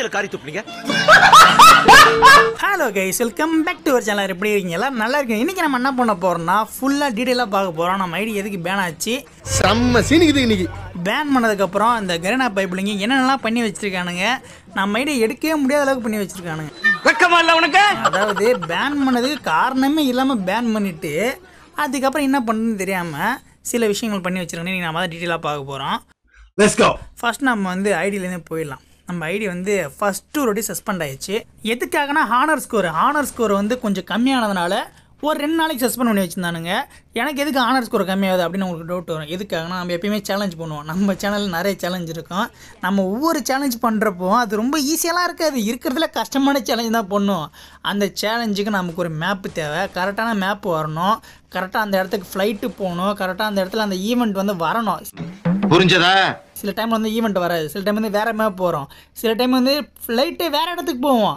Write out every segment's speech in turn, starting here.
மூஞ்சில காரி துப்புனீங்க hello guys welcome back to our channel எப்படி இருக்கீங்க நல்லா இருக்கீங்க இன்னைக்கு நம்ம என்ன பண்ண போறோம்னா ஃபுல்லா டீடைலாக பார்க்க போறோம் நம்ம ஐடி எதுக்கு பேன் ஆச்சு செம்ம சீனிக்குது இன்னைக்கு பேன் பண்ணதுக்கப்புறம் இந்த கரினா பைப்லிங்க என்னென்னலாம் பண்ணி வச்சிருக்கானுங்க நம்ம ஐடி எடுக்கவே முடியாத அளவுக்கு பண்ணி வச்சிருக்கானுங்க வெக்கமா இல்லை உனக்கு அதாவது பேன் பண்ணதுக்கு காரணமே இல்லாமல் பேன் பண்ணிட்டு அதுக்கப்புறம் என்ன பண்ணுன்னு தெரியாமல் சில விஷயங்கள் பண்ணி வச்சிருக்கேன் நீங்கள் நம்ம அதை டீட்டெயிலாக பார்க்க போகிறோம் ஃபர்ஸ்ட் நம்ம வந்து ஐடியிலேருந்து போயிடலாம் நம்ம ஐடி வந்து ஃபஸ்ட்டு ரொட்டி சஸ்பெண்ட் ஆயிடுச்சு எதுக்காகனா ஹானர் ஸ்கோர் ஹானர் ஸ்கோர் வந்து கொஞ்சம் கம்மியானதுனால ஒரு ரெண்டு நாளைக்கு சஸ்பெண்ட் பண்ணி வச்சுருந்தானுங்க எனக்கு எதுக்கு ஆனர் ஸ்கோர் கம்மியாகுது அப்படின்னு உங்களுக்கு டவுட் வரும் எதுக்காகனா நம்ம எப்பயுமே சேலஞ்ச் பண்ணுவோம் நம்ம சேனலில் நிறைய சேலஞ்ச் இருக்கும் நம்ம ஒவ்வொரு சேலஞ்ச் பண்ணுறப்போ அது ரொம்ப ஈஸியெல்லாம் இருக்காது இருக்கிறதுல கஷ்டமான சேலஞ்ச் தான் பண்ணுவோம் அந்த சேலஞ்சுக்கு நமக்கு ஒரு மேப்பு தேவை கரெக்டான மேப் வரணும் கரெக்டாக அந்த இடத்துக்கு ஃப்ளைட்டு போகணும் கரெக்டாக அந்த இடத்துல அந்த ஈவெண்ட் வந்து வரணும் புரிஞ்சதா சில டைம் வந்து ஈவெண்ட் வராது சில டைம் வந்து வேற மேப் போகிறோம் சில டைம் வந்து ஃப்ளைட்டே வேற இடத்துக்கு போவோம்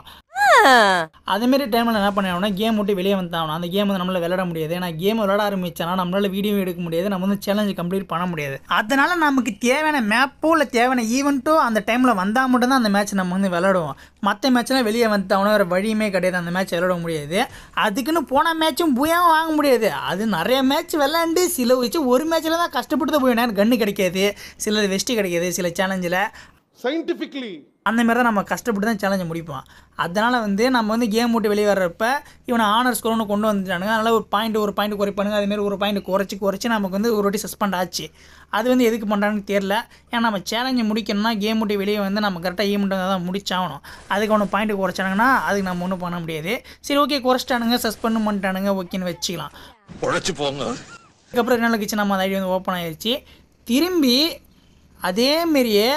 அதே மாதிரி டைமில் என்ன பண்ணணும்னா கேம் விட்டு வெளியே வந்தாகணும் அந்த கேம் வந்து நம்மளால் விளையாட முடியாது ஏன்னா கேம் விளையாட ஆரம்பிச்சோன்னா நம்மளால் வீடியோ எடுக்க முடியாது நம்ம வந்து சேலஞ்சு கம்ப்ளீட் பண்ண முடியாது அதனால் நமக்கு தேவையான மேப்போ இல்லை தேவையான ஈவெண்ட்டோ அந்த டைமில் வந்தால் மட்டும்தான் அந்த மேட்ச் நம்ம வந்து விளாடுவோம் மற்ற மேட்ச்லாம் வெளியே வந்தாங்கன்னா வேறு வழியுமே கிடையாது அந்த மேட்ச் விளாட முடியாது அதுக்குன்னு போன மேட்சும் பூயாவும் வாங்க முடியாது அது நிறைய மேட்ச் விளாண்டு சில வச்சு ஒரு மேட்ச்சில் தான் கஷ்டப்பட்டு போய் கன்று கிடைக்காது சில வெஸ்ட்டு கிடைக்காது சில சேலஞ்சில் சயின்டிஃபிக்லி அந்த மாதிரி தான் நம்ம கஷ்டப்பட்டு தான் சேலஞ்சை முடிப்போம் அதனால் வந்து நம்ம வந்து கேம் விட்டு வெளியே வர்றப்ப இவனை ஆனர் ஸ்கோர் ஒன்று கொண்டு வந்துட்டானுங்க அதனால் ஒரு பாயிண்ட் ஒரு பாயிண்ட் குறைப்பானுங்க அதுமாரி ஒரு பாயிண்ட் குறைச்சி குறைச்சி நமக்கு வந்து ஒரு வாட்டி சஸ்பெண்ட் ஆச்சு அது வந்து எதுக்கு பண்ணுறாங்கன்னு தெரில ஏன்னா நம்ம சேலஞ்சை முடிக்கணும்னா கேம் விட்டு வெளியே வந்து நம்ம கரெக்டாக ஈமெண்ட் தான் முடிச்சாகணும் அதுக்கு அவனை பாயிண்ட் குறைச்சானுங்கன்னா அதுக்கு நம்ம ஒன்றும் பண்ண முடியாது சரி ஓகே குறைச்சிட்டானுங்க சஸ்பெண்ட் பண்ணிட்டானுங்க ஓகேன்னு வச்சுக்கலாம் குறைச்சி போங்க அதுக்கப்புறம் ரெண்டு கிச்சு நம்ம அந்த ஐடியா வந்து ஓப்பன் ஆகிடுச்சு திரும்பி அதேமாரியே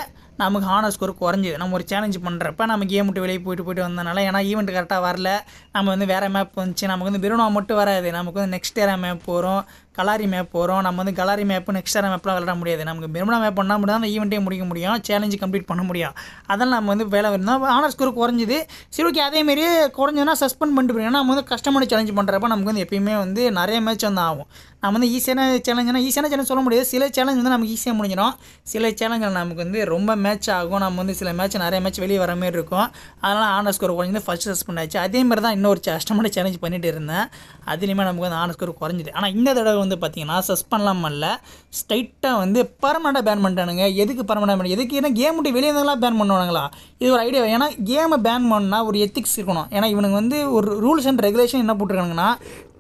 நமக்கு ஹானர் ஸ்கோர் குறைஞ்சிது நம்ம ஒரு சேலஞ்சு பண்ணுறப்ப நம்ம கேம் மட்டும் வெளியே போயிட்டு போயிட்டு வந்தனால ஏன்னா ஈவெண்ட் கரெக்டாக வரல நம்ம வந்து வேறு மேப் வந்துச்சு நமக்கு வந்து பிருனா மட்டும் வராது நமக்கு வந்து நெக்ஸ்ட் வேறு மேப் போகிறோம் கலாரி மேப் போகிறோம் நம்ம வந்து கலாரி மேப்பு நெக்ஸ்டார மேப்பில் விளாட முடியாது நமக்கு பெருமனா மேப் பண்ணால் மட்டும் தான் அந்த ஈவெண்ட்டே முடிக்க முடியும் சேலஞ்சு கம்ப்ளீட் பண்ண முடியும் அதெல்லாம் நம்ம வந்து வேலை இருந்தால் ஆனர் ஸ்கோர் குறைஞ்சிது சரி ஓகே அதேமாரி குறைஞ்சதுன்னா சஸ்பெண்ட் பண்ணிட்டு போயிடும் நம்ம வந்து கஷ்டமான சேலஞ்சு பண்ணுறப்ப நமக்கு வந்து எப்பயுமே வந்து நிறைய மேட்ச் வந்து ஆகும் நம்ம வந்து ஈஸியான சேலஞ்சுனா ஈஸியான சேலஞ்ச் சொல்ல முடியாது சில சேலஞ்ச் வந்து நமக்கு ஈஸியாக முடிஞ்சிடும் சில சேலஞ்சில் நமக்கு வந்து ரொம்ப மேட்ச் ஆகும் நம்ம வந்து சில மேட்ச் நிறைய மேட்ச் வெளியே வர மாதிரி இருக்கும் அதனால் ஆனர் ஸ்கோர் குறைஞ்சது ஃபஸ்ட்டு சஸ்பெண்ட் ஆச்சு அதேமாதிரி தான் இன்னொரு கஷ்டமான சேலஞ்ச் பண்ணிகிட்டு இருந்தேன் அதுலேயுமே நமக்கு வந்து ஆனர் ஸ்கோர் குறைஞ்சிது ஆனால் இந்த தடவை வந்து பார்த்தீங்கன்னா சஸ்பெண்ட்லாம் பண்ணல ஸ்ட்ரைட்டாக வந்து பர்மனெண்ட்டாக பேன் பண்ணிட்டானுங்க எதுக்கு பர்மனெண்ட் பண்ணி எதுக்கு ஏன்னா கேம் விட்டு வெளியே இருந்தாலும் பேன் பண்ணுவானுங்களா இது ஒரு ஐடியா ஏன்னா கேமை பேன் பண்ணால் ஒரு எத்திக்ஸ் இருக்கணும் ஏன்னா இவனுக்கு வந்து ஒரு ரூல்ஸ் அண்ட் ரெகுலேஷன் என்ன போட்டுருக்கானுங்கன்னா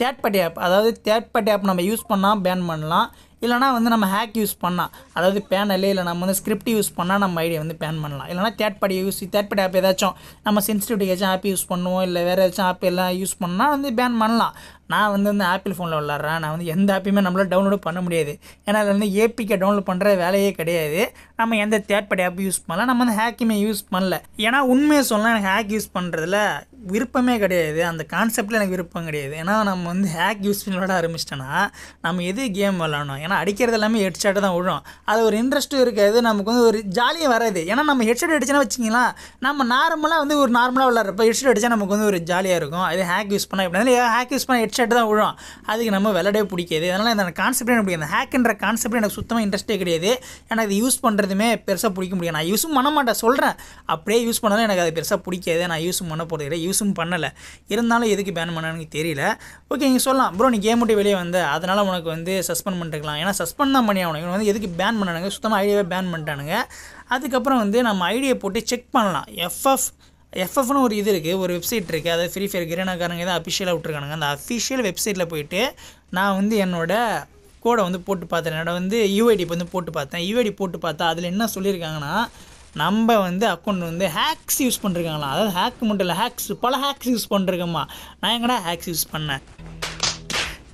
தேர்ட் பார்ட்டி ஆப் அதாவது தேர்ட் பார்ட்டி ஆப் நம்ம யூஸ் பண்ணால் பேன் பண்ணலாம் இல்லைனா வந்து நம்ம ஹேக் யூஸ் பண்ணால் அதாவது பேன் இல்லை நம்ம வந்து ஸ்கிரிப்ட் யூஸ் பண்ணால் நம்ம ஐடியா வந்து பேன் பண்ணலாம் இல்லைனா third party use third party app ஏதாச்சும் நம்ம சென்சிட்டிவிட்டி ஏதாச்சும் ஆப் யூஸ் பண்ணுவோம் இல்லை வேறு ஏதாச்சும் ஆப் எல்லாம் யூஸ் பண்ணால் வந்து பேன் பண்ணலாம் நான் வந்து வந்து ஆப்பிள் ஃபோனில் விளாட்றேன் நான் வந்து எந்த ஆப்பையுமே நம்மளால் டவுன்லோடு பண்ண முடியாது ஏன்னா அதில் வந்து ஏபிகே டவுன்லோட் பண்ணுற வேலையே கிடையாது நம்ம எந்த தேர்ட் பார்ட்டி ஆப் யூஸ் பண்ணல நம்ம வந்து ஹேக்குமே யூஸ் பண்ணல ஏன்னா உண்மையை சொல்லலாம் எனக்கு ஹேக் யூஸ் பண்ணுறதுல விருப்பமே கிடையாது அந்த கான்செப்டில் எனக்கு விருப்பம் கிடையாது ஏன்னா நம்ம வந்து ஹேக் யூஸ் பண்ணி விளாட ஆரம்பிச்சிட்டோன்னா நம்ம எது கேம் விளாடணும் ஏன்னா அடிக்கிறது எல்லாமே ஹெட்ஷாட்டு தான் விழும் அது ஒரு இன்ட்ரெஸ்ட்டும் இருக்காது நமக்கு வந்து ஒரு ஜாலியும் வராது ஏன்னா நம்ம ஹெட்செட் அடிச்சோன்னா வச்சிங்களா நம்ம நார்மலாக வந்து ஒரு நார்மலாக விளாட்றப்ப ஹெட்ஷெட் அடித்தா நமக்கு வந்து ஒரு ஜாலியாக இருக்கும் அது ஹேக் யூஸ் பண்ணால் எப்படி ஹேக் யூஸ் பண்ணால் ஹெட் ஷர்ட் தான் விழும் அதுக்கு நம்ம விளையாடவே பிடிக்காது அதனால் அந்த கான்செப்டே எனக்கு பிடிக்காது ஹேக்குன்ற கான்செப்ட் எனக்கு சுத்தமாக இன்ட்ரெஸ்ட்டே கிடையாது எனக்கு அது யூஸ் பண்ணுறதுமே பெருசாக பிடிக்க முடியாது நான் யூஸும் பண்ண மாட்டேன் சொல்கிறேன் அப்படியே யூஸ் பண்ணாலும் எனக்கு அது பெருசாக பிடிக்காது நான் யூஸும் பண்ண போகிறது இல்லை யூஸும் பண்ணலை இருந்தாலும் எதுக்கு பேன் பண்ணணும்னு தெரியல ஓகே நீங்கள் சொல்லலாம் ப்ரோ நீ கேம் மட்டும் வெளியே வந்த அதனால் உனக்கு வந்து சஸ்பெண்ட் பண்ணிருக்கலாம் ஏன்னா சஸ்பெண்ட் தான் பண்ணி ஆகணும் இவங்க வந்து எதுக்கு பேன் பண்ணானுங்க சுத்தமாக ஐடியாவே பேன் பண்ணிட்டானுங்க அதுக்கப்புறம் வந்து நம்ம ஐடியை போட்டு செக் பண்ணலாம் எஃப்எஃப் எஃப்எஃப்னு ஒரு இது இருக்குது ஒரு வெப்சைட் இருக்குது அதாவது ஃப்ரீ ஃபயர் கிரேனாக்காரங்க தான் அஃபிஷியலாக விட்டுருக்கானுங்க அந்த அஃபிஷியல் வெப்சைட்டில் போயிட்டு நான் வந்து என்னோடய கோடை வந்து போட்டு பார்த்தேன் என்னோட வந்து யூஐடி வந்து போட்டு பார்த்தேன் யூஐடி போட்டு பார்த்தா அதில் என்ன சொல்லியிருக்காங்கன்னா நம்ம வந்து அக்கௌண்ட் வந்து ஹேக்ஸ் யூஸ் பண்ணுறாங்களாம் அதாவது ஹேக் மட்டும் இல்லை ஹேக்ஸ் பல ஹேக்ஸ் யூஸ் பண்ணுறேங்கம்மா நான் எங்கடா ஹேக்ஸ் யூஸ் பண்ணேன்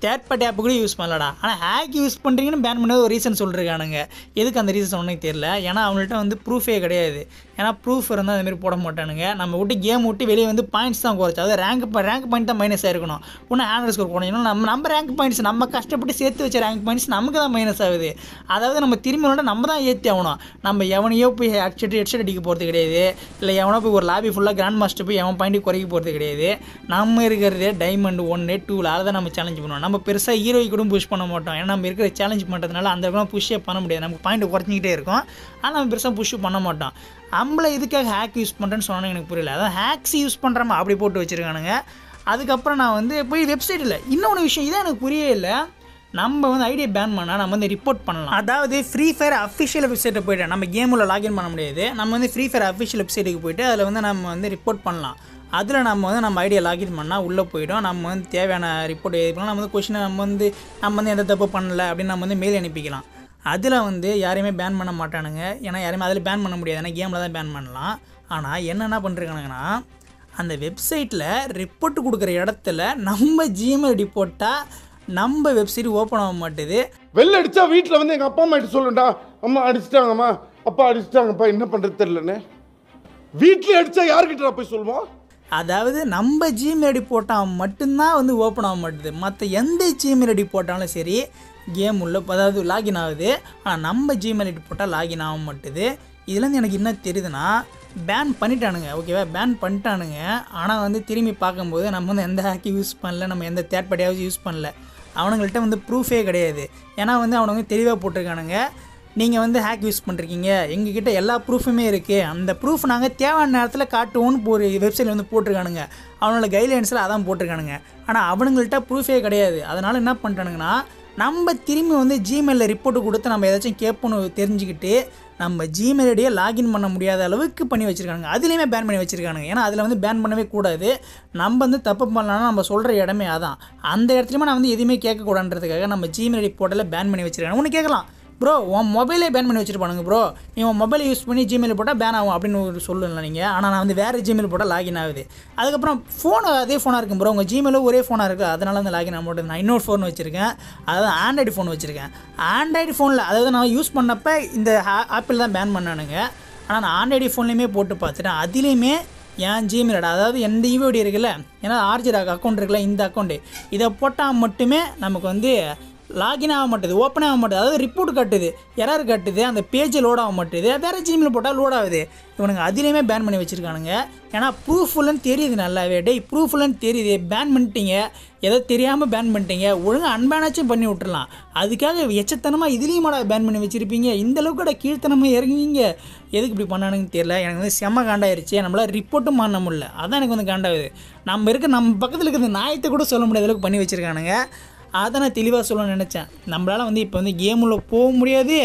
தேர்ட் பார்ட்டி ஆப்பு கூட யூஸ் பண்ணலடா ஆனால் ஹேக் யூஸ் பண்ணுறீங்கன்னு பேன் பண்ணது ஒரு ரீசன் சொல்லியிருக்கானுங்க எதுக்கு அந்த ரீசன் ஒன்றும் தெரியல ஏன்னா அவங்கள்ட்ட வந்து ப்ரூஃபே கிடையாது ஏன்னா ப்ரூஃப் இருந்தால் அதுமாரி போட மாட்டானுங்க நம்ம விட்டு கேம் விட்டு வெளியே வந்து பாயிண்ட்ஸ் தான் குறைச்சி அதாவது ரேங்க் ரேங்க் பாயிண்ட் தான் மைனஸ் ஆயிருக்கணும் ஒன்று ஆனல் ஸ்கோர் போனோம் நம்ம நம்ம ரேங்க் பாயிண்ட்ஸ் நம்ம கஷ்டப்பட்டு சேர்த்து வச்ச ரேங்க் பாயிண்ட்ஸ் நமக்கு தான் மைனஸ் ஆகுது அதாவது நம்ம திரும்பி நம்ம தான் ஏற்றி ஆகணும் நம்ம எவனையோ போய் ஹெட்செட் ஹெட்செட் அடிக்க போகிறது கிடையாது இல்லை எவனோ போய் ஒரு லாபி ஃபுல்லாக கிராண்ட் மாஸ்டர் போய் எவன் பாயிண்ட் குறைக்க போகிறது கிடையாது நம்ம இருக்கிறது டைமண்ட் ஒன்று டூவில் அதை தான் நம்ம சேலஞ்ச் பண்ணுவோம் நம்ம பெருசாக ஹீரோய் கூட புஷ் பண்ண மாட்டோம் ஏன்னா நம்ம இருக்கிற சேலஞ்ச் பண்ணுறதுனால அந்த புஷ்ஷே பண்ண முடியாது நமக்கு பாயிண்ட் குறைஞ்சிக்கிட்டே இருக்கும் ஆனால் நம்ம பெருசாக புஷ் பண்ண மாட்டோம் நம்மளை இதுக்காக ஹேக் யூஸ் பண்ணுறேன்னு சொன்னால் எனக்கு புரியல அதான் ஹேக்ஸ் யூஸ் பண்ணுறமா அப்படி போட்டு வச்சுருக்கானுங்க அதுக்கப்புறம் நான் வந்து போய் வெப்சைட் இல்லை இன்னொன்று விஷயம் இதான் எனக்கு புரியவே இல்லை நம்ம வந்து ஐடியை பேன் பண்ணால் நம்ம வந்து ரிப்போர்ட் பண்ணலாம் அதாவது ஃப்ரீ ஃபயர் அஃபிஷியல் வெப்சைட்டை போய்ட்டு நம்ம கேமில் லாகின் பண்ண முடியாது நம்ம வந்து ஃப்ரீ ஃபயர் அஃபிஷியல் வெப்சைட்டுக்கு போய்ட்டு அதில் வந்து நம்ம வந்து ரிப்போர்ட் பண்ணலாம் அதில் நம்ம வந்து நம்ம ஐடியா லாகின் பண்ணால் உள்ளே போய்டும் நம்ம வந்து தேவையான ரிப்போர்ட் எழுதி நம்ம வந்து கொஷினை நம்ம வந்து நம்ம வந்து எந்த தப்பு பண்ணலை அப்படின்னு நம்ம வந்து மெயில் அனுப்பிக்கலாம் அதில் வந்து யாரையுமே பேன் பண்ண மாட்டானுங்க ஏன்னா யாரையுமே அதில் பேன் பண்ண முடியாது ஏன்னா கேமில் தான் பேன் பண்ணலாம் ஆனால் என்னென்ன பண்ணுறாங்கன்னா அந்த வெப்சைட்டில் ரிப்போர்ட் கொடுக்குற இடத்துல நம்ம ஜிஎம்எல் போட்டால் நம்ம வெப்சைட் ஓப்பன் ஆக மாட்டேது வெளில அடித்தா வீட்டில் வந்து எங்கள் அப்பா அம்மா கிட்ட சொல்லுண்டா அம்மா அடிச்சிட்டாங்கம்மா அப்பா அடிச்சிட்டாங்கப்பா என்ன பண்ணுறது தெரிலண்ணே வீட்டில் அடித்தா யார்கிட்ட போய் சொல்லுவோம் அதாவது நம்ம ஜிமெயில் ஐடி போட்டால் மட்டும்தான் வந்து ஓப்பன் ஆக மாட்டேது மற்ற எந்த ஜிமெயில் ஐடி போட்டாலும் சரி கேம் உள்ள அதாவது லாகின் ஆகுது ஆனால் நம்ம ஜிமெயில் ஐடி போட்டால் லாகின் ஆக மாட்டுது இதுலேருந்து எனக்கு என்ன தெரியுதுன்னா பேன் பண்ணிட்டானுங்க ஓகேவா பேன் பண்ணிட்டானுங்க ஆனால் வந்து திரும்பி பார்க்கும்போது நம்ம வந்து எந்த ஹேக்கி யூஸ் பண்ணல நம்ம எந்த தேர்ட் பார்ட்டியாவது யூஸ் பண்ணல அவனுங்கள்ட்ட வந்து ப்ரூஃபே கிடையாது ஏன்னா வந்து அவனுங்க தெளிவாக போட்டிருக்கானுங்க நீங்கள் வந்து ஹேக் யூஸ் பண்ணிருக்கீங்க எங்ககிட்ட எல்லா ப்ரூஃபுமே இருக்குது அந்த ப்ரூஃப் நாங்கள் தேவையான நேரத்தில் காட்டுவோன்னு ஒரு வெப்சைட்டில் வந்து போட்டிருக்கானுங்க அவனோட கைட்லைன்ஸில் அதான் போட்டிருக்கானுங்க ஆனால் அவனுங்கள்ட்ட ப்ரூஃபே கிடையாது அதனால் என்ன பண்ணுறானுங்கன்னா நம்ம திரும்பி வந்து ஜிமெயிலில் ரிப்போர்ட்டு கொடுத்து நம்ம ஏதாச்சும் கேட்போன்னு தெரிஞ்சுக்கிட்டு நம்ம ஜிமெயில் ஐடியை லாகின் பண்ண முடியாத அளவுக்கு பண்ணி வச்சுருக்காங்க அதுலேயுமே பேன் பண்ணி வச்சுருக்கானுங்க ஏன்னா அதில் வந்து பேன் பண்ணவே கூடாது நம்ம வந்து தப்பு பண்ணலாம்னா நம்ம சொல்கிற இடமே அதான் அந்த இடத்துலையுமே நான் வந்து எதுவுமே கேட்கக்கூடாதுன்றதுக்காக நம்ம ஜிமெயில் ஐடி போட்டலில் பேன் பண்ணி வச்சுருக்காங்க ஒன்று கேட்கலாம் ப்ரோ உன் மொபைலே பேன் பண்ணி வச்சுருப்பானுங்க ப்ரோ நீ உன் மொபைல் யூஸ் பண்ணி ஜிமெயில் போட்டால் பேன் ஆகும் அப்படின்னு ஒரு சொல்லல நீங்கள் ஆனால் நான் வந்து வேறு ஜிமெயில் போட்டால் லாகின் ஆகுது அதுக்கப்புறம் ஃபோன் அதே ஃபோனாக இருக்கும் ப்ரோ உங்கள் ஜிமெயில் ஒரே ஃபோனாக இருக்குது அதனால அந்த லாகின் ஆக மாட்டேது நான் இன்னொரு ஃபோன் வச்சுருக்கேன் அதாவது ஆண்ட்ராய்டு ஃபோன் வச்சுருக்கேன் ஆண்ட்ராய்டு ஃபோனில் அதாவது நான் யூஸ் பண்ணப்போ இந்த ஆப்பிள் தான் பேன் பண்ணானுங்க ஆனால் நான் ஆண்ட்ராய்டு ஃபோன்லேயுமே போட்டு பார்த்துட்டேன் அதுலேயுமே என் ஜிமெயில் அதாவது எந்த ஈவோடி இருக்குல்ல ஏன்னா ஆர்ஜி அக்கௌண்ட் இருக்குல்ல இந்த அக்கௌண்ட்டு இதை போட்டால் மட்டுமே நமக்கு வந்து லாகின் ஆக மாட்டேது ஓப்பன் ஆக மாட்டேது அதாவது ரிப்போர்ட் கட்டுது எரர் கட்டுது அந்த பேஜ் லோட் ஆக மாட்டேது வேறு ஜிமெயில் போட்டால் லோட் ஆகுது இவனுங்க அதுலேயுமே பேன் பண்ணி வச்சுருக்கானுங்க ஏன்னா இல்லைன்னு தெரியுது நல்லாவே டே இல்லைன்னு தெரியுது பேன் பண்ணிட்டீங்க ஏதோ தெரியாமல் பேன் பண்ணிட்டீங்க ஒழுங்காக அன்பேனாச்சும் பண்ணி விட்டுறலாம் அதுக்காக எச்சத்தனமாக இதுலேயும் பேன் பண்ணி வச்சுருப்பீங்க இந்தளவுக்கு கூட கீழ்த்தனமாக இறங்குவீங்க எதுக்கு இப்படி பண்ணானுங்க தெரியல எனக்கு வந்து செம்ம காண்டாயிருச்சு நம்மளால் ரிப்போர்ட்டும் பண்ண முடியல அதான் எனக்கு வந்து காண்டாகுது நம்ம இருக்க நம்ம பக்கத்தில் இருக்கிற நாயத்தை கூட சொல்ல முடியாத அளவுக்கு பண்ணி வச்சுருக்கானுங்க அதை நான் தெளிவாக சொல்ல நினச்சேன் நம்மளால் வந்து இப்போ வந்து கேமில் போக முடியாது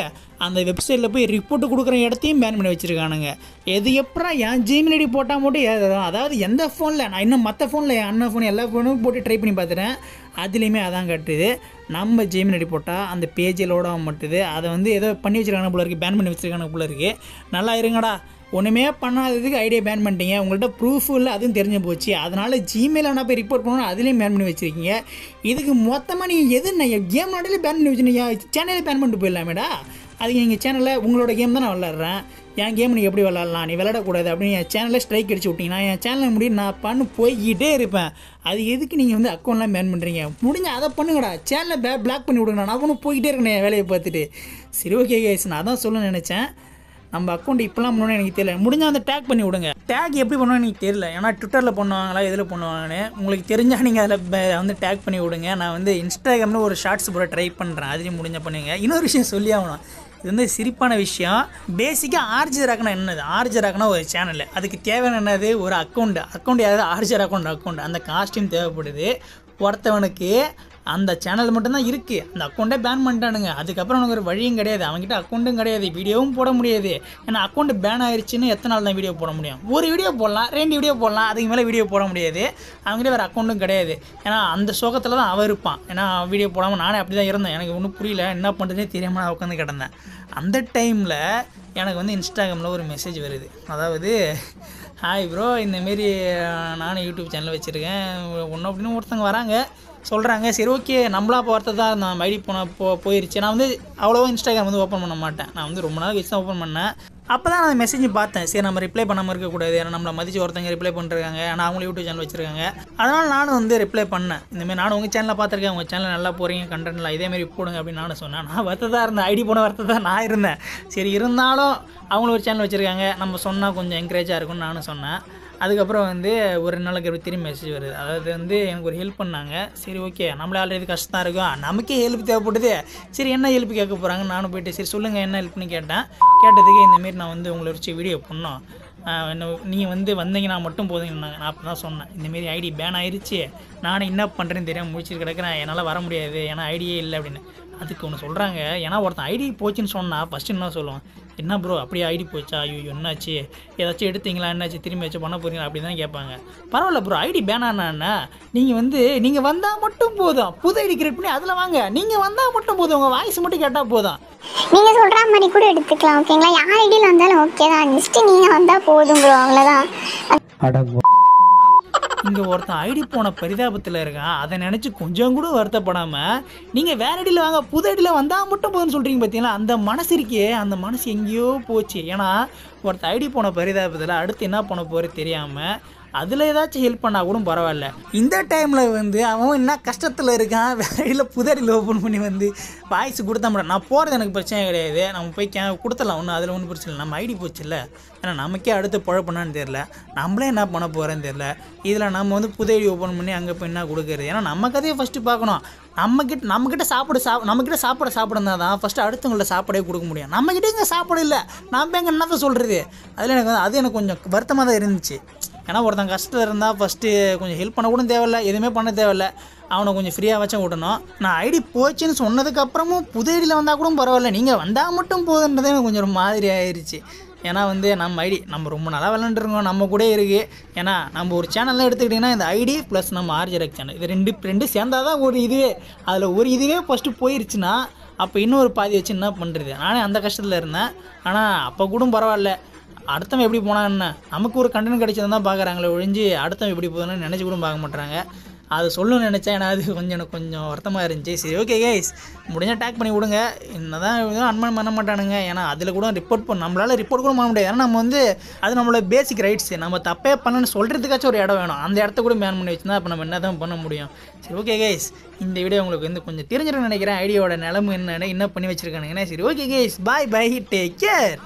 அந்த வெப்சைட்டில் போய் ரிப்போர்ட்டு கொடுக்குற இடத்தையும் பேன் பண்ணி வச்சுருக்கானுங்க எது எப்படா என் ஜிமெயில் ஐடி போட்டால் மட்டும் அதாவது எந்த ஃபோனில் நான் இன்னும் மற்ற ஃபோனில் என் அண்ணன் ஃபோன் எல்லா ஃபோனும் போட்டு ட்ரை பண்ணி பார்த்துட்டேன் அதுலேயுமே அதான் கட்டுது நம்ம ஜிமெயில் ஐடி போட்டால் அந்த பேஜில் லோடாக மாட்டுது அதை வந்து ஏதோ பண்ணி வச்சுருக்காங்க போல இருக்குது பேன் பண்ணி வச்சுருக்காங்க போல இருக்குது நல்லா இருங்கடா ஒன்றுமே பண்ணாததுக்கு ஐடியா பேன் பண்ணிட்டீங்க உங்கள்கிட்ட ப்ரூஃப் இல்லை அதுவும் தெரிஞ்சு போச்சு அதனால் ஜிமெயில் ஆனால் போய் ரிப்போர்ட் பண்ணணும் அதுலேயும் பேன் பண்ணி வச்சுருக்கீங்க இதுக்கு மொத்தமாக நீங்கள் எது கேம் நாட்டிலே பேன் பண்ணி வச்சுருந்தீங்க சேனலே பேன் பண்ணிட்டு போயிடலாமேடா அதுக்கு எங்கள் சேனலில் உங்களோட கேம் தான் நான் விளாட்றேன் என் கேம் நீ எப்படி விளாட்லாம் நீ விளாடக்கூடாது அப்படின்னு என் சேனலில் ஸ்ட்ரைக் அடிச்சு விட்டிங்கன்னா என் சேனலில் முடியும் நான் பண்ணு போய்கிட்டே இருப்பேன் அது எதுக்கு நீங்கள் வந்து அக்கௌண்ட்லாம் பேன் பண்ணுறீங்க முடிஞ்ச அதை பண்ணுங்கடா சேனலை பிளாக் பண்ணி விடுங்கண்ணா நான் ஒன்று போய்கிட்டே இருக்கேன் என் வேலையை பார்த்துட்டு சரி ஓகே கேஸ் நான் அதான் சொல்ல நினச்சேன் நம்ம அக்கௌண்ட் இப்பெல்லாம் பண்ணணும்னு எனக்கு தெரியல முடிஞ்சால் வந்து டேக் பண்ணி விடுங்க டேக் எப்படி பண்ணணும் எனக்கு தெரியல ஏன்னா ட்விட்டரில் பண்ணுவாங்களா எதில் பண்ணுவாங்கன்னு உங்களுக்கு தெரிஞ்சால் நீங்கள் அதில் வந்து டேக் பண்ணி விடுங்க நான் வந்து இன்ஸ்டாகிராமில் ஒரு ஷார்ட்ஸ் போட ட்ரை பண்ணுறேன் அதுலேயும் முடிஞ்ச பண்ணுங்க இன்னொரு விஷயம் சொல்லி ஆகணும் இது வந்து சிரிப்பான விஷயம் பேசிக்காக ஆர்ஜர் ஆக்கணும் என்னது ஆர்ஜர் ஆக்கணும் ஒரு சேனல் அதுக்கு தேவையான என்னது ஒரு அக்கௌண்ட் அக்கௌண்ட் யாராவது ஆர்ஜர் அக்கௌண்ட் அக்கௌண்ட் அந்த காஸ்டியூம் தேவைப்படுது ஒருத்தவனுக்கு அந்த சேனல் மட்டும்தான் இருக்குது அந்த அக்கௌண்ட்டே பேன் பண்ணிட்டானுங்க அதுக்கப்புறம் உனக்கு ஒரு வழியும் கிடையாது அவங்ககிட்ட அக்கௌண்ட்டும் கிடையாது வீடியோவும் போட முடியாது ஏன்னா அக்கௌண்ட் பேன் ஆயிடுச்சுன்னு எத்தனை நாள் தான் வீடியோ போட முடியும் ஒரு வீடியோ போடலாம் ரெண்டு வீடியோ போடலாம் அதுக்கு மேலே வீடியோ போட முடியாது அவங்ககிட்ட வேறு அக்கௌண்ட்டும் கிடையாது ஏன்னா அந்த சோகத்தில் தான் அவன் இருப்பான் ஏன்னா வீடியோ போடாமல் நானே அப்படி தான் இருந்தேன் எனக்கு ஒன்றும் புரியல என்ன பண்ணுறதுனே தெரியாமல் நான் உட்காந்து கிடந்தேன் அந்த டைமில் எனக்கு வந்து இன்ஸ்டாகிராமில் ஒரு மெசேஜ் வருது அதாவது ஹாய் ப்ரோ இந்தமாரி நானும் யூடியூப் சேனல் வச்சுருக்கேன் ஒன்று அப்படின்னு ஒருத்தங்க வராங்க சொல்கிறாங்க சரி ஓகே நம்மளா போகிறது தான் நான் ஐடி போன போ போயிருச்சு நான் வந்து அவ்வளோவா இன்ஸ்டாகிராம் வந்து ஓப்பன் பண்ண மாட்டேன் நான் வந்து ரொம்ப நாள் வச்சு தான் ஓப்பன் பண்ணேன் அப்போ தான் நான் மெசேஜ் பார்த்தேன் சரி நம்ம ரிப்ளை பண்ணாமல் இருக்கக்கூடாது ஏன்னா நம்மளை மதிச்சு ஒருத்தங்க ரிப்ளை பண்ணிருக்காங்க ஆனால் அவங்களும் யூடியூப் சேனல் வச்சிருக்காங்க அதனால் நானும் வந்து ரிப்ளை பண்ணேன் இந்தமாதிரி நானும் உங்கள் சேனலில் பார்த்துருக்கேன் உங்கள் சேனல் நல்லா போகிறீங்க கண்டென்ட்லாம் இதேமாரி போடுங்க அப்படின்னு நானும் சொன்னேன் நான் வரதான் இருந்தேன் ஐடி போன வரதான் நான் இருந்தேன் சரி இருந்தாலும் அவங்களும் ஒரு சேனல் வச்சுருக்காங்க நம்ம சொன்னால் கொஞ்சம் என்கரேஜாக இருக்கும்னு நானும் சொன்னேன் அதுக்கப்புறம் வந்து ஒரு நாளைக்கு அப்படி திரும்பி மெசேஜ் வருது அதாவது வந்து எனக்கு ஒரு ஹெல்ப் பண்ணாங்க சரி ஓகே நம்மளே ஆல்ரெடி கஷ்டமாக இருக்கும் நமக்கே ஹெல்ப் தேவைப்படுது சரி என்ன ஹெல்ப் கேட்க போகிறாங்க நானும் போயிட்டு சரி சொல்லுங்கள் என்ன ஹெல்ப்னு கேட்டேன் கேட்டதுக்கு இந்தமாரி நான் வந்து உங்களை வச்சு வீடியோ பண்ணோம் என்ன நீங்கள் வந்து வந்தீங்கன்னா மட்டும் போதுங்கன்னாங்க நான் அப்போ தான் சொன்னேன் இந்தமாரி ஐடி பேன் ஆயிடுச்சு நானும் என்ன பண்ணுறேன்னு தெரியாமல் முடிச்சுட்டு கிடக்கிறேன் என்னால் வர முடியாது ஏன்னா ஐடியே இல்லை அப்படின்னு அதுக்கு ஒன்று சொல்கிறாங்க ஏன்னா ஒருத்தன் ஐடி போச்சுன்னு சொன்னால் ஃபஸ்ட்டு என்ன சொல்லுவான் என்ன ப்ரோ அப்படியே ஐடி போச்சா ஐயோ என்னாச்சு ஏதாச்சும் எடுத்தீங்களா என்னாச்சு திரும்பி வச்சு பண்ண போகிறீங்களா அப்படி தான் கேட்பாங்க பரவாயில்ல ப்ரோ ஐடி பேனானா நீங்கள் வந்து நீங்கள் வந்தால் மட்டும் போதும் புது ஐடி கிரியேட் பண்ணி அதில் வாங்க நீங்கள் வந்தால் மட்டும் போதும் உங்கள் வாய்ஸ் மட்டும் கேட்டால் போதும் நீங்கள் சொல்கிற மாதிரி கூட எடுத்துக்கலாம் ஓகேங்களா யார் ஐடியில் வந்தாலும் ஓகே தான் நீங்கள் வந்தால் போதும் ப்ரோ அவ்வளோதான் இங்கே ஒருத்தன் ஐடி போன பரிதாபத்தில் இருக்கான் அதை நினச்சி கொஞ்சம் கூட வருத்தப்படாமல் நீங்கள் வேற அடியில் வாங்க புது அடியில் வந்தால் மட்டும் போதுன்னு சொல்கிறீங்க பார்த்தீங்களா அந்த மனசு இருக்கே அந்த மனசு எங்கேயோ போச்சு ஏன்னா ஒருத்தன் ஐடி போன பரிதாபத்தில் அடுத்து என்ன பண்ண போகிறது தெரியாமல் அதில் ஏதாச்சும் ஹெல்ப் பண்ணால் கூட பரவாயில்ல இந்த டைமில் வந்து அவன் என்ன கஷ்டத்தில் இருக்கான் வேலையில் புதரில் ஓப்பன் பண்ணி வந்து வாய்ஸ் கொடுத்தா மட்டும் நான் போகிறது எனக்கு பிரச்சனை கிடையாது நம்ம போய் கே கொடுத்தலாம் ஒன்றும் அதில் ஒன்றும் பிரச்சனை இல்லை நம்ம ஐடி போச்சு இல்லை ஏன்னா நமக்கே அடுத்து பழப்பண்ணான்னு தெரில நம்மளே என்ன பண்ண போகிறேன்னு தெரில இதில் நம்ம வந்து புதையடி ஓப்பன் பண்ணி அங்கே போய் என்ன கொடுக்குறது ஏன்னா நம்ம கதையை ஃபஸ்ட்டு பார்க்கணும் நம்மக்கிட்ட நம்மக்கிட்ட சாப்பிட சா நம்மக்கிட்ட சாப்பிட சாப்பிடனா தான் ஃபஸ்ட்டு அடுத்தவங்களை சாப்பாடே கொடுக்க முடியும் நம்மக்கிட்ட இங்கே சாப்பாடு இல்லை நம்ம எங்கே என்னதான் சொல்கிறது அதில் எனக்கு அது எனக்கு கொஞ்சம் வருத்தமாக தான் இருந்துச்சு ஏன்னா ஒருத்தன் கஷ்டத்தில் இருந்தால் ஃபஸ்ட்டு கொஞ்சம் ஹெல்ப் பண்ண கூட தேவையில்ல எதுவுமே பண்ண தேவையில்ல அவனை கொஞ்சம் ஃப்ரீயாக வச்சு விடணும் நான் ஐடி போச்சுன்னு சொன்னதுக்கப்புறமும் புது ஐடியில் வந்தால் கூட பரவாயில்ல நீங்கள் வந்தால் மட்டும் போதுன்றதே எனக்கு கொஞ்சம் ஒரு மாதிரி ஆயிடுச்சு ஏன்னா வந்து நம்ம ஐடி நம்ம ரொம்ப நல்லா விளாண்டுருக்கோம் நம்ம கூட இருக்குது ஏன்னா நம்ம ஒரு சேனல்லாம் எடுத்துக்கிட்டிங்கன்னா இந்த ஐடி ப்ளஸ் நம்ம ஆர்ஜிரக் சேனல் இது ரெண்டு ரெண்டு சேர்ந்தால் தான் ஒரு இதுவே அதில் ஒரு இதுவே ஃபஸ்ட்டு போயிருச்சுன்னா அப்போ இன்னொரு பாதி வச்சு என்ன பண்ணுறது நானே அந்த கஷ்டத்தில் இருந்தேன் ஆனால் அப்போ கூட பரவாயில்ல அடுத்தவன் எப்படி போனால் என்ன நமக்கு ஒரு கண்டன் கிடைச்சது தான் பார்க்குறாங்களே ஒழிஞ்சு அடுத்தவன் எப்படி போகுதுன்னு நினச்சி கூட பார்க்க மாட்டாங்க அது சொல்லணும்னு நினச்சேன் ஏன்னா அது கொஞ்சம் எனக்கு கொஞ்சம் வருத்தமாக இருந்துச்சு சரி ஓகே கைஸ் முடிஞ்சால் டேக் பண்ணி விடுங்க என்ன தான் எதுவும் அன்மன் பண்ண மாட்டானுங்க ஏன்னா அதில் கூட ரிப்போர்ட் பண்ண நம்மளால் ரிப்போர்ட் கூட பண்ண முடியாது ஏன்னா நம்ம வந்து அது நம்மளோட பேசிக் ரைட்ஸ் நம்ம தப்பே பண்ணணும்னு சொல்கிறதுக்காச்சும் ஒரு இடம் வேணும் அந்த இடத்த கூட மேன் பண்ணி வச்சுருந்தா அப்போ நம்ம என்ன தான் பண்ண முடியும் சரி ஓகே கைஸ் இந்த வீடியோ உங்களுக்கு வந்து கொஞ்சம் தெரிஞ்சிடும் நினைக்கிறேன் ஐடியாவோட நிலமை என்னென்னு என்ன பண்ணி வச்சுருக்கானுங்கன்னா சரி okay guys bye bye take care